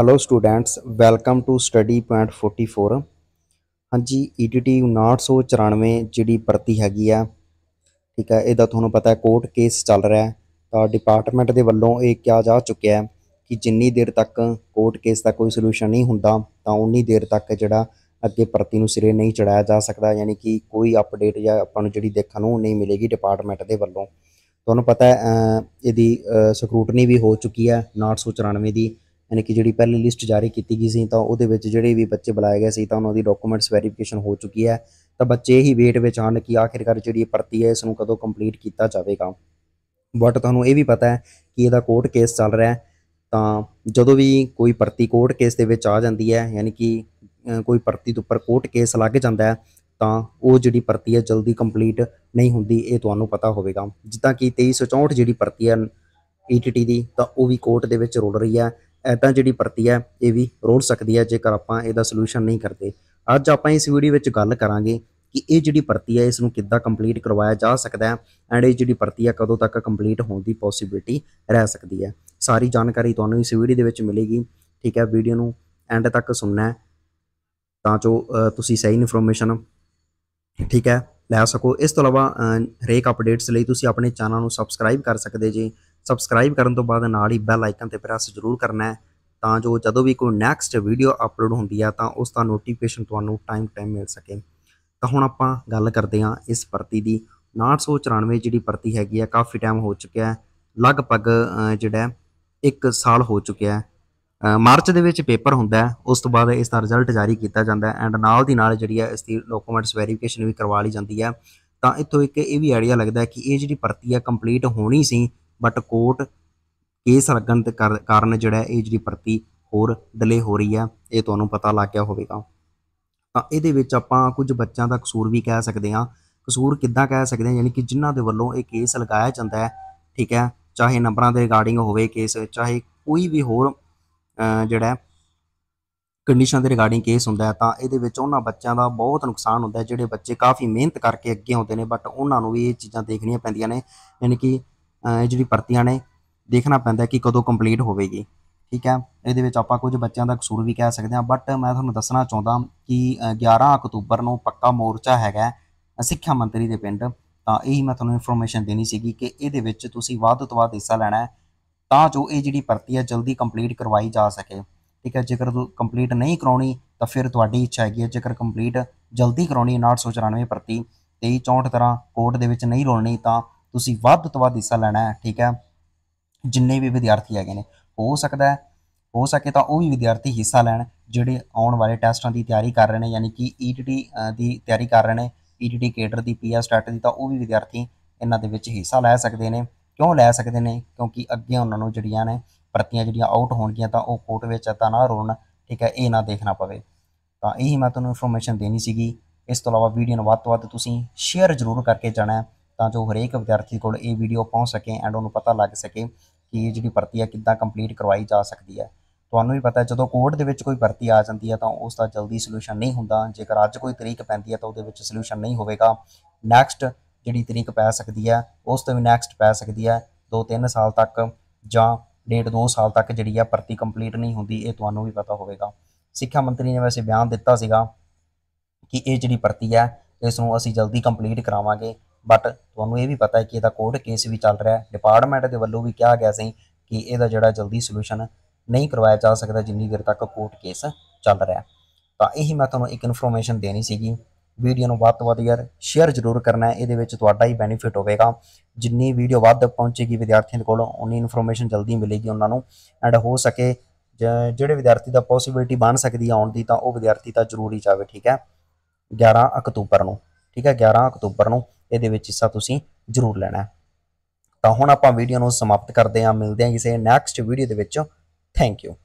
hello students welcome to study point 44 ਹਾਂਜੀ ETT 994 ਜਿਹੜੀ ਪ੍ਰਤੀ ਹੈਗੀ ਆ ਠੀਕ ਆ ਇਹਦਾ ਤੁਹਾਨੂੰ ਪਤਾ ਕੋਰਟ ਕੇਸ ਚੱਲ ਰਿਹਾ ਹੈ ਤਾਂ ਡਿਪਾਰਟਮੈਂਟ ਦੇ ਵੱਲੋਂ ਇਹ ਕਿਹਾ ਜਾ ਚੁੱਕਿਆ ਹੈ ਕਿ ਜਿੰਨੀ ਦੇਰ ਤੱਕ ਕੋਰਟ ਕੇਸ ਦਾ ਕੋਈ ਸੋਲੂਸ਼ਨ ਨਹੀਂ ਹੁੰਦਾ ਤਾਂ ਉਨੀ ਦੇਰ ਤੱਕ ਜਿਹੜਾ ਅੱਗੇ ਪ੍ਰਤੀ ਨੂੰ ਸਿਰੇ ਨਹੀਂ ਚੜਾਇਆ ਜਾ ਸਕਦਾ ਯਾਨੀ ਕਿ ਕੋਈ ਅਪਡੇਟ ਜਾਂ ਆਪਾਂ ਨੂੰ ਜਿਹੜੀ ਦੇਖਣ ਨੂੰ ਨਹੀਂ ਮਿਲੇਗੀ ਡਿਪਾਰਟਮੈਂਟ ਦੇ ਵੱਲੋਂ ਤੁਹਾਨੂੰ ਪਤਾ ਹੈ ਇਹਦੀ ਸਕਰੂਟਨੀ ਵੀ ਹੋ ਚੁੱਕੀ ਹੈ 994 ਦੀ ਯਾਨੀ ਕਿ ਜਿਹੜੀ ਪਹਿਲੀ ਲਿਸਟ ਜਾਰੀ ਕੀਤੀ ਗਈ ਸੀ ਤਾਂ ਉਹਦੇ ਵਿੱਚ ਜਿਹੜੇ ਵੀ ਬੱਚੇ ਬੁਲਾਏ ਗਏ ਸੀ ਤਾਂ ਉਹਨਾਂ ਦੀ ਡਾਕੂਮੈਂਟਸ ਵੈਰੀਫਿਕੇਸ਼ਨ ਹੋ ਚੁੱਕੀ ਹੈ ਤਾਂ ਬੱਚੇ ਹੀ ਵੇਟ ਵਿੱਚ ਆਣ ਕਿ ਆਖਿਰਕਾਰ ਜਿਹੜੀ ਭਰਤੀ ਹੈ ਇਸ ਨੂੰ ਕਦੋਂ ਕੰਪਲੀਟ ਕੀਤਾ ਜਾਵੇਗਾ ਬਟ ਤੁਹਾਨੂੰ ਇਹ ਵੀ ਪਤਾ ਹੈ ਕਿ ਇਹਦਾ ਕੋਰਟ ਕੇਸ ਚੱਲ ਰਿਹਾ ਹੈ ਤਾਂ ਜਦੋਂ ਵੀ ਕੋਈ ਭਰਤੀ ਕੋਰਟ ਕੇਸ ਦੇ ਵਿੱਚ ਆ ਜਾਂਦੀ ਹੈ ਯਾਨੀ ਕਿ ਕੋਈ ਭਰਤੀ ਦੇ ਉੱਪਰ ਕੋਰਟ ਕੇਸ ਲੱਗ ਜਾਂਦਾ ਹੈ ਤਾਂ ਉਹ ਜਿਹੜੀ ਭਰਤੀ ਹੈ ਜਲਦੀ ਕੰਪਲੀਟ ਨਹੀਂ ਹੁੰਦੀ ਇਹ ਤੁਹਾਨੂੰ ਪਤਾ ਹੋਵੇਗਾ ਜਿੱਦਾਂ ਕਿ 2364 ਜਿਹੜੀ ਭਰਤੀ ਹੈ ਈਟੀਟੀ e ਦੀ ਤਾਂ ਉਹ ਵੀ ਕੋਰਟ ਦੇ ਵਿੱਚ ਰੁਲ ਰਹੀ ਹੈ ਐਦਾਂ ਜਿਹੜੀ ਪਰਤੀ ਹੈ ਇਹ ਵੀ ਰੋੜ ਸਕਦੀ ਹੈ ਜੇਕਰ ਆਪਾਂ ਇਹਦਾ ਸੋਲੂਸ਼ਨ ਨਹੀਂ ਕਰਦੇ ਅੱਜ ਆਪਾਂ ਇਸ ਵੀਡੀਓ ਵਿੱਚ ਗੱਲ ਕਰਾਂਗੇ ਕਿ ਇਹ ਜਿਹੜੀ ਪਰਤੀ ਹੈ ਇਸ ਨੂੰ ਕਿੱਦਾਂ ਕੰਪਲੀਟ ਕਰਵਾਇਆ ਜਾ ਸਕਦਾ ਹੈ ਐਂਡ ਇਹ ਜਿਹੜੀ ਪਰਤੀ ਹੈ ਕਦੋਂ ਤੱਕ ਕੰਪਲੀਟ ਹੋਣ ਦੀ ਪੋਸਿਬਿਲਟੀ ਰਹਿ ਸਕਦੀ ਹੈ ਸਾਰੀ ਜਾਣਕਾਰੀ ਤੁਹਾਨੂੰ ਇਸ ਵੀਡੀਓ ਦੇ ਵਿੱਚ ਮਿਲੇਗੀ ਠੀਕ ਹੈ ਵੀਡੀਓ ਨੂੰ ਐਂਡ ਤੱਕ ਸੁਣਨਾ ਹੈ ਤਾਂ ਜੋ ਤੁਸੀਂ ਸਹੀ ਇਨਫੋਰਮੇਸ਼ਨ ਠੀਕ ਹੈ ਲੈ ਸਕੋ ਇਸ ਤੋਂ ਇਲਾਵਾ ਰੇਕ ਅਪਡੇਟਸ ਲਈ ਤੁਸੀਂ ਆਪਣੇ ਚੈਨਲ ਨੂੰ ਸਬਸਕ੍ਰਾਈਬ ਕਰ ਸਕਦੇ ਜੀ ਸਬਸਕ੍ਰਾਈਬ ਕਰਨ ਤੋਂ ਬਾਅਦ ਨਾਲ ਹੀ ਬੈਲ ਆਈਕਨ ਤੇ ਪ੍ਰੈਸ ਜ਼ਰੂਰ ਕਰਨਾ ਹੈ ਤਾਂ ਜੋ ਜਦੋਂ ਵੀ ਕੋਈ ਨੈਕਸਟ ਵੀਡੀਓ ਅਪਲੋਡ ਹੁੰਦੀ ਆ ਤਾਂ ਉਸ ਦਾ ਨੋਟੀਫਿਕੇਸ਼ਨ ਤੁਹਾਨੂੰ ਟਾਈਮ ਟਾਈਮ ਮਿਲ ਸਕੇ ਤਾਂ ਹੁਣ ਆਪਾਂ ਗੱਲ ਕਰਦੇ ਹਾਂ ਇਸ ਪ੍ਰਤੀ ਦੀ 994 ਜਿਹੜੀ ਪ੍ਰਤੀ ਹੈਗੀ ਆ ਕਾਫੀ ਟਾਈਮ ਹੋ ਚੁੱਕਿਆ ਹੈ ਲਗਭਗ ਜਿਹੜਾ ਇੱਕ ਸਾਲ ਹੋ ਚੁੱਕਿਆ ਹੈ ਮਾਰਚ ਦੇ ਵਿੱਚ ਪੇਪਰ ਹੁੰਦਾ ਹੈ ਉਸ ਤੋਂ ਬਾਅਦ ਇਸ ਦਾ ਰਿਜ਼ਲਟ ਜਾਰੀ ਕੀਤਾ ਜਾਂਦਾ ਹੈ ਐਂਡ ਨਾਲ ਦੀ ਨਾਲ ਜਿਹੜੀ ਹੈ ਇਸ ਦੀ ਡਾਕੂਮੈਂਟਸ ਵੈਰੀਫਿਕੇਸ਼ਨ ਵੀ ਕਰਵਾ ਲਈ ਜਾਂਦੀ ਹੈ ਤਾਂ ਇੱਥੋਂ ਇੱਕ ਇਹ ਵੀ ਆਈਡੀਆ ਲੱਗਦਾ ਕਿ ਇਹ ਜਿਹੜੀ ਭਰਤੀ ਹੈ ਕੰਪਲੀਟ ਹੋਣੀ ਸੀ ਬਟ ਕੋਰਟ ਕੇਸ ਲੱਗਣ ਦੇ ਕਾਰਨ ਜਿਹੜਾ ਇਹ ਜਿਹੜੀ ਪ੍ਰਤੀ ਹੋਰ ਡਿਲੇ ਹੋ ਰਹੀ ਆ ਇਹ ਤੁਹਾਨੂੰ ਪਤਾ ਲੱਗ ਗਿਆ ਹੋਵੇਗਾ ਤਾਂ ਇਹਦੇ ਵਿੱਚ ਆਪਾਂ ਕੁਝ ਬੱਚਿਆਂ ਦਾ ਕਸੂਰ ਵੀ ਕਹਿ ਸਕਦੇ ਹਾਂ ਕਸੂਰ ਕਿੱਦਾਂ ਕਹਿ ਸਕਦੇ ਹਾਂ ਯਾਨੀ ਕਿ ਜਿਨ੍ਹਾਂ ਦੇ ਵੱਲੋਂ ਇਹ ਕੇਸ ਲਗਾਇਆ ਜਾਂਦਾ ਹੈ ਠੀਕ ਹੈ ਚਾਹੇ ਨੰਬਰਾਂ ਦੇ ਰਿਗਾਰਡਿੰਗ ਹੋਵੇ ਕੇਸ ਚਾਹੇ ਕੋਈ ਵੀ ਹੋਰ ਜਿਹੜਾ ਕੰਡੀਸ਼ਨ ਦੇ ਰਿਗਾਰਡਿੰਗ ਕੇਸ ਹੁੰਦਾ ਹੈ ਤਾਂ ਇਹਦੇ ਵਿੱਚ ਉਹਨਾਂ ਬੱਚਿਆਂ ਦਾ ਬਹੁਤ ਨੁਕਸਾਨ ਹੁੰਦਾ ਹੈ ਜਿਹੜੇ ਬੱਚੇ ਕਾਫੀ ਮਿਹਨਤ ਕਰਕੇ ਅੱਗੇ ਆਉਂਦੇ ਨੇ ਬਟ ਉਹਨਾਂ ਨੂੰ ਵੀ ਇਹ ਚੀਜ਼ਾਂ ਦੇਖਣੀਆਂ ਪੈਂਦੀਆਂ ਨੇ ਯਾਨੀ ਕਿ ਇਹ ਜਿਹੜੀ ਭਰਤੀਆਂ ਨੇ ਦੇਖਣਾ ਪੈਂਦਾ ਕਿ ਕਦੋਂ ਕੰਪਲੀਟ ਹੋਵੇਗੀ ਠੀਕ ਹੈ ਇਹਦੇ ਵਿੱਚ ਆਪਾਂ ਕੁਝ ਬੱਚਿਆਂ ਦਾ ਕਸੂਰ ਵੀ ਕਹਿ ਸਕਦੇ ਹਾਂ ਬਟ ਮੈਂ ਤੁਹਾਨੂੰ ਦੱਸਣਾ ਚਾਹੁੰਦਾ ਕਿ 11 ਅਕਤੂਬਰ ਨੂੰ ਪੱਕਾ ਮੋਰਚਾ ਹੈਗਾ ਸਿੱਖਿਆ ਮੰਤਰੀ ਦੇ ਪਿੰਡ ਤਾਂ ਇਹੀ ਮੈਂ ਤੁਹਾਨੂੰ ਇਨਫੋਰਮੇਸ਼ਨ ਦੇਣੀ ਸੀਗੀ ਕਿ ਇਹਦੇ ਵਿੱਚ ਤੁਸੀਂ ਵੱਧ ਤੋਂ ਵੱਧ ਹਿੱਸਾ ਲੈਣਾ ਤਾਂ ਜੋ ਇਹ ਜਿਹੜੀ ਭਰਤੀ ਹੈ ਜਲਦੀ ਕੰਪਲੀਟ ਕਰਵਾਈ ਜਾ ਸਕੇ ਠੀਕ ਹੈ ਜੇਕਰ ਕੰਪਲੀਟ ਨਹੀਂ ਕਰਾਉਣੀ ਤਾਂ ਫਿਰ ਤੁਹਾਡੀ ਇੱਛਾ ਹੈਗੀ ਹੈ ਜੇਕਰ ਕੰਪਲੀਟ ਜਲਦੀ ਕਰਾਉਣੀ 994 ਭਰਤੀ 2364 ਤਰ੍ਹਾਂ ਕੋਰਟ ਦੇ ਵਿੱਚ ਨਹੀਂ ਰੋਲਣੀ ਤਾਂ ਤੁਸੀਂ ਵੱਧ ਤੋਂ ਵੱਧ ਹਿੱਸਾ ਲੈਣਾ ਹੈ ਠੀਕ ਹੈ ਜਿੰਨੇ ਵੀ ਵਿਦਿਆਰਥੀ ਹੈਗੇ ਨੇ ਹੋ ਸਕਦਾ ਹੈ ਹੋ ਸਕੇ ਤਾਂ ਉਹ ਵੀ ਵਿਦਿਆਰਥੀ ਹਿੱਸਾ ਲੈਣ ਜਿਹੜੇ ਆਉਣ ਵਾਲੇ ਟੈਸਟਾਂ ਦੀ ਤਿਆਰੀ ਕਰ ਰਹੇ ਨੇ ਯਾਨੀ ਕਿ ਈਟੀਟੀ e ਦੀ ਤਿਆਰੀ ਕਰ ਰਹੇ ਨੇ ਈਟੀਟੀ e ਕੇਡਰ ਦੀ ਪੀਆਰ ਸਟੈਟ ਦੀ ਤਾਂ ਉਹ ਵੀ ਵਿਦਿਆਰਥੀ ਇਹਨਾਂ ਦੇ ਵਿੱਚ ਹਿੱਸਾ ਲੈ ਸਕਦੇ ਨੇ ਕਿਉਂ ਲੈ ਸਕਦੇ ਨੇ ਕਿਉਂਕਿ ਅੱਗੇ ਉਹਨਾਂ ਨੂੰ ਜਿਹੜੀਆਂ ਨੇ ਭਰਤੀਆਂ ਜਿਹੜੀਆਂ ਆਊਟ ਹੋਣਗੀਆਂ ਤਾਂ ਉਹ ਕੋਰਟ ਵਿੱਚ ਤਾਂ ਨਾ ਰੋਣ ਠੀਕ ਹੈ ਇਹ ਨਾ ਦੇਖਣਾ ਪਵੇ ਤਾਂ ਇਹੀ ਮੈਂ ਤੁਹਾਨੂੰ ਇਨਫੋਰਮੇਸ਼ਨ ਦੇਣੀ ਸੀਗੀ ਇਸ ਤੋਂ ਇਲਾਵਾ ਵੀਡੀਓ ਨੂੰ ਵੱਧ ਤੋਂ ਵੱਧ ਤੁਸੀਂ ਸ਼ੇਅਰ ਜ਼ਰੂਰ ਕਰਕੇ ਜਾਣਾ ਹੈ ਤਾਂ ਜੋ ਹਰੇਕ ਵਿਦਿਆਰਥੀ ਕੋਲ ਇਹ ਵੀਡੀਓ ਪਹੁੰਚ ਸਕੇ ਐਂਡ ਉਹਨੂੰ ਪਤਾ ਲੱਗ ਸਕੇ ਕਿ ਇਹ ਜਿਹੜੀ ਭਰਤੀ ਆ ਕਿੱਦਾਂ ਕੰਪਲੀਟ ਕਰਵਾਈ ਜਾ ਸਕਦੀ ਹੈ ਤੁਹਾਨੂੰ ਵੀ ਪਤਾ ਜਦੋਂ ਕੋਰਟ ਦੇ ਵਿੱਚ ਕੋਈ ਭਰਤੀ ਆ ਜਾਂਦੀ ਹੈ ਤਾਂ ਉਸ ਦਾ ਜਲਦੀ ਸੋਲੂਸ਼ਨ ਨਹੀਂ ਹੁੰਦਾ ਜੇਕਰ ਅੱਜ ਕੋਈ ਤਰੀਕ ਪੈਂਦੀ ਹੈ ਤਾਂ ਉਹਦੇ ਵਿੱਚ ਸੋਲੂਸ਼ਨ ਨਹੀਂ ਹੋਵੇਗਾ ਨੈਕਸਟ ਜਿਹੜੀ ਤਰੀਕ ਪੈ ਸਕਦੀ ਹੈ ਉਸ ਤੋਂ ਵੀ ਨੈਕਸਟ ਪੈ ਸਕਦੀ ਹੈ 2-3 ਸਾਲ ਤੱਕ ਜਾਂ ਡੇਢ 2 ਸਾਲ ਤੱਕ ਜਿਹੜੀ ਆ ਭਰਤੀ ਕੰਪਲੀਟ ਨਹੀਂ ਹੁੰਦੀ ਇਹ ਤੁਹਾਨੂੰ ਵੀ ਪਤਾ ਹੋਵੇਗਾ ਸਿੱਖਿਆ ਮੰਤਰੀ ਨੇ ਵੈਸੇ ਬਿਆਨ ਦਿੱਤਾ ਸੀਗਾ ਕਿ ਇਹ ਜਿਹੜੀ ਭਰਤੀ ਹੈ ਇਸ ਨੂੰ ਅਸੀਂ ਜਲਦੀ ਕੰਪਲੀਟ ਕਰਾਵਾਂਗੇ ਬਟ ਤੁਹਾਨੂੰ ਇਹ ਵੀ ਪਤਾ ਹੈ ਕਿ ਇਹਦਾ ਕੋਰਟ ਕੇਸ ਵੀ ਚੱਲ ਰਿਹਾ ਹੈ ਡਿਪਾਰਟਮੈਂਟ ਦੇ ਵੱਲੋਂ ਵੀ ਕਿਹਾ ਗਿਆ ਸੀ ਕਿ ਇਹਦਾ ਜਿਹੜਾ ਜਲਦੀ ਸੋਲੂਸ਼ਨ ਨਹੀਂ ਕਰਵਾਇਆ ਜਾ ਸਕਦਾ ਜਿੰਨੀ ਦੇਰ ਤੱਕ ਕੋਰਟ ਕੇਸ ਚੱਲ ਰਿਹਾ ਤਾਂ ਇਹੀ ਮੈਂ ਤੁਹਾਨੂੰ ਇੱਕ ਇਨਫੋਰਮੇਸ਼ਨ ਦੇਣੀ ਸੀਗੀ ਵੀਡੀਓ ਨੂੰ ਵੱਧ ਤੋਂ ਵੱਧ ਯਾਰ ਸ਼ੇਅਰ ਜ਼ਰੂਰ ਕਰਨਾ ਹੈ ਇਹਦੇ ਵਿੱਚ ਤੁਹਾਡਾ ਹੀ ਬੈਨੀਫਿਟ ਹੋਵੇਗਾ ਜਿੰਨੀ ਵੀਡੀਓ ਵੱਧ ਪਹੁੰਚੇਗੀ ਵਿਦਿਆਰਥੀਆਂ ਦੇ ਕੋਲ ਉਨੀ ਇਨਫੋਰਮੇਸ਼ਨ ਜਲਦੀ ਮਿਲੇਗੀ ਉਹਨਾਂ ਨੂੰ ਐਂਡ ਹੋ ਸਕੇ ਜਿਹੜੇ ਵਿਦਿਆਰਥੀ ਦਾ ਪੋਸਿਬਿਲਿਟੀ ਬਣ ਸਕਦੀ ਆਉਣ ਦੀ ਤਾਂ ਉਹ ਵਿਦਿਆਰਥੀ ਤਾਂ ਜ਼ਰੂਰੀ ਜਾਵੇ ਠੀਕ ਹੈ 11 ਅਕਤੂਬਰ ਨੂੰ ਠੀਕ ਹੈ 11 ਅਕਤੂਬਰ ਨੂੰ ਇਹਦੇ ਵਿੱਚ ਹਿੱਸਾ ਤੁਸੀਂ ਜ਼ਰੂਰ ਲੈਣਾ ਤਾਂ ਹੁਣ ਆਪਾਂ ਵੀਡੀਓ ਨੂੰ ਸਮਾਪਤ ਕਰਦੇ ਹਾਂ ਮਿਲਦੇ ਹਾਂ ਕਿਸੇ ਨੈਕਸਟ ਵੀਡੀਓ ਦੇ ਵਿੱਚ ਥੈਂਕ ਯੂ